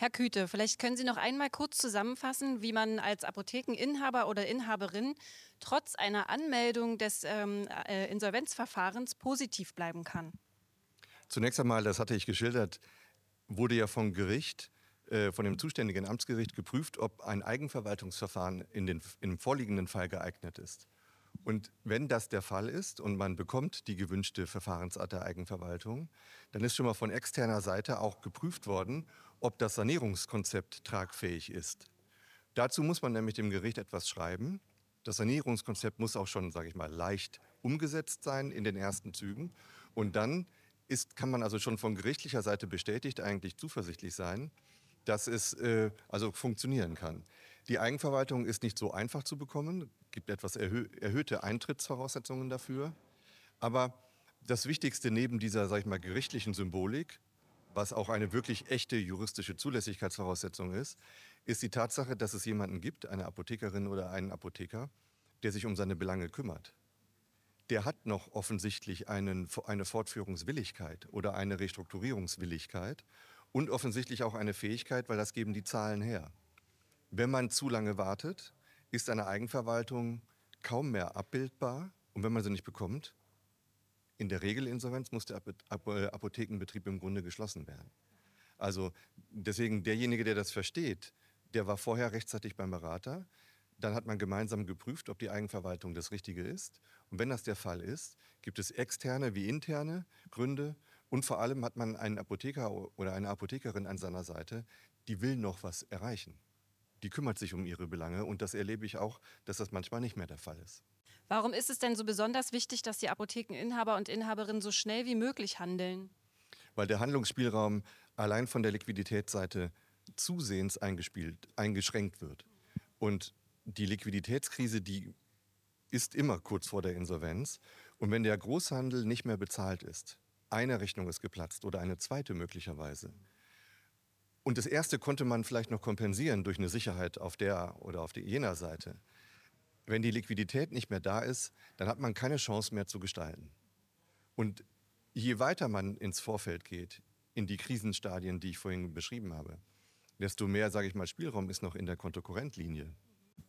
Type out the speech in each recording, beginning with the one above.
Herr Küte, vielleicht können Sie noch einmal kurz zusammenfassen, wie man als Apothekeninhaber oder Inhaberin trotz einer Anmeldung des ähm, äh, Insolvenzverfahrens positiv bleiben kann. Zunächst einmal, das hatte ich geschildert, wurde ja vom Gericht, äh, von dem zuständigen Amtsgericht geprüft, ob ein Eigenverwaltungsverfahren in den, im vorliegenden Fall geeignet ist. Und wenn das der Fall ist und man bekommt die gewünschte Verfahrensart der Eigenverwaltung, dann ist schon mal von externer Seite auch geprüft worden, ob das Sanierungskonzept tragfähig ist. Dazu muss man nämlich dem Gericht etwas schreiben. Das Sanierungskonzept muss auch schon, sage ich mal, leicht umgesetzt sein in den ersten Zügen. Und dann ist, kann man also schon von gerichtlicher Seite bestätigt eigentlich zuversichtlich sein, dass es äh, also funktionieren kann. Die Eigenverwaltung ist nicht so einfach zu bekommen, gibt etwas erhö erhöhte Eintrittsvoraussetzungen dafür. Aber das Wichtigste neben dieser, sage ich mal, gerichtlichen Symbolik was auch eine wirklich echte juristische Zulässigkeitsvoraussetzung ist, ist die Tatsache, dass es jemanden gibt, eine Apothekerin oder einen Apotheker, der sich um seine Belange kümmert. Der hat noch offensichtlich einen, eine Fortführungswilligkeit oder eine Restrukturierungswilligkeit und offensichtlich auch eine Fähigkeit, weil das geben die Zahlen her. Wenn man zu lange wartet, ist eine Eigenverwaltung kaum mehr abbildbar und wenn man sie nicht bekommt, in der Regelinsolvenz muss der äh, Apothekenbetrieb im Grunde geschlossen werden. Also deswegen derjenige, der das versteht, der war vorher rechtzeitig beim Berater. Dann hat man gemeinsam geprüft, ob die Eigenverwaltung das Richtige ist. Und wenn das der Fall ist, gibt es externe wie interne Gründe. Und vor allem hat man einen Apotheker oder eine Apothekerin an seiner Seite, die will noch was erreichen. Die kümmert sich um ihre Belange. Und das erlebe ich auch, dass das manchmal nicht mehr der Fall ist. Warum ist es denn so besonders wichtig, dass die Apothekeninhaber und Inhaberinnen so schnell wie möglich handeln? Weil der Handlungsspielraum allein von der Liquiditätsseite zusehends eingeschränkt wird. Und die Liquiditätskrise, die ist immer kurz vor der Insolvenz. Und wenn der Großhandel nicht mehr bezahlt ist, eine Rechnung ist geplatzt oder eine zweite möglicherweise. Und das erste konnte man vielleicht noch kompensieren durch eine Sicherheit auf der oder auf der jener Seite wenn die Liquidität nicht mehr da ist, dann hat man keine Chance mehr zu gestalten. Und je weiter man ins Vorfeld geht, in die Krisenstadien, die ich vorhin beschrieben habe, desto mehr, sage ich mal, Spielraum ist noch in der Kontokorrentlinie.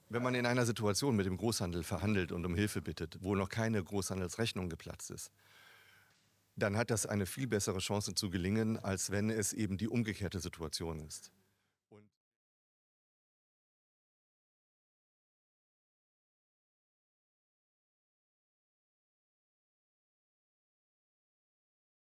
Wenn man in einer Situation mit dem Großhandel verhandelt und um Hilfe bittet, wo noch keine Großhandelsrechnung geplatzt ist, dann hat das eine viel bessere Chance zu gelingen, als wenn es eben die umgekehrte Situation ist.